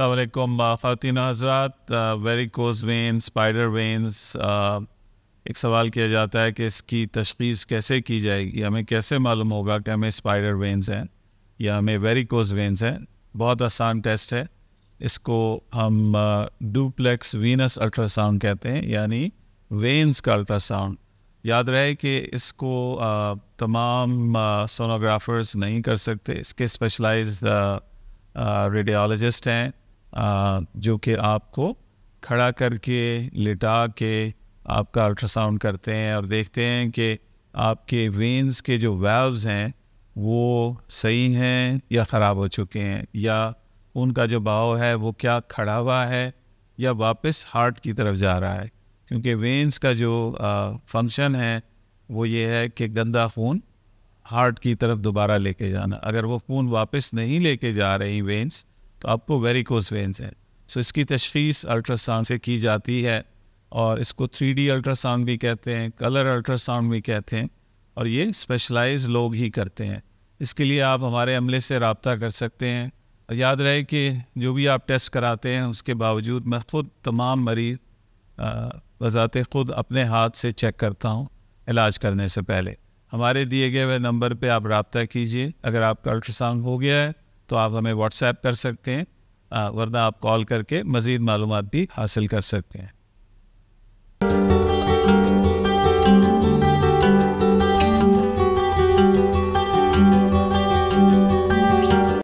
अलैक्म ख़वान हजरात varicose vein spider veins एक सवाल किया जाता है कि इसकी तशखीस कैसे की जाएगी हमें कैसे मालूम होगा कि हमें स्पाइडर वेन्स हैं या हमें वेरिकोज वेन्स हैं बहुत आसान टेस्ट है इसको हम डुप्लेक्स वीनस अल्ट्रासाउंड कहते हैं यानी वेन्स का अल्ट्रासाउंड याद रहे कि इसको uh, तमाम सोनोग्राफर्स uh, नहीं कर सकते इसके स्पेशलाइज्ड रेडियोलॉजिस्ट uh, हैं जो कि आपको खड़ा करके लिटा के आपका अल्ट्रासाउंड करते हैं और देखते हैं कि आपके वेंस के जो वेल्व्स हैं वो सही हैं या ख़राब हो चुके हैं या उनका जो बहाव है वो क्या खड़ा हुआ है या वापस हार्ट की तरफ जा रहा है क्योंकि वेंस का जो फंक्शन है वो ये है कि गंदा खून हार्ट की तरफ दोबारा लेके जाना अगर वो खून वापस नहीं लेके जा रही वेंस तो आपको वेरिकोस वेंस है सो इसकी तशीस अल्ट्रासाउंड से की जाती है और इसको थ्री डी अल्ट्रासाउंड भी कहते हैं कलर अल्ट्रासाउंड भी कहते हैं और ये स्पेशलाइज लोग ही करते हैं इसके लिए आप हमारे अमले से रबता कर सकते हैं और याद रहे कि जो भी आप टेस्ट कराते हैं उसके बावजूद मैं ख़ुद तमाम मरीज़ बजात ख़ुद अपने हाथ से चेक करता हूँ इलाज करने से पहले हमारे दिए गए हुए नंबर पे आप रबता कीजिए अगर आपका अल्ट्रासाउंड हो गया है तो आप हमें व्हाट्सएप कर सकते हैं वरना आप कॉल करके मज़ीद मालूम भी हासिल कर सकते हैं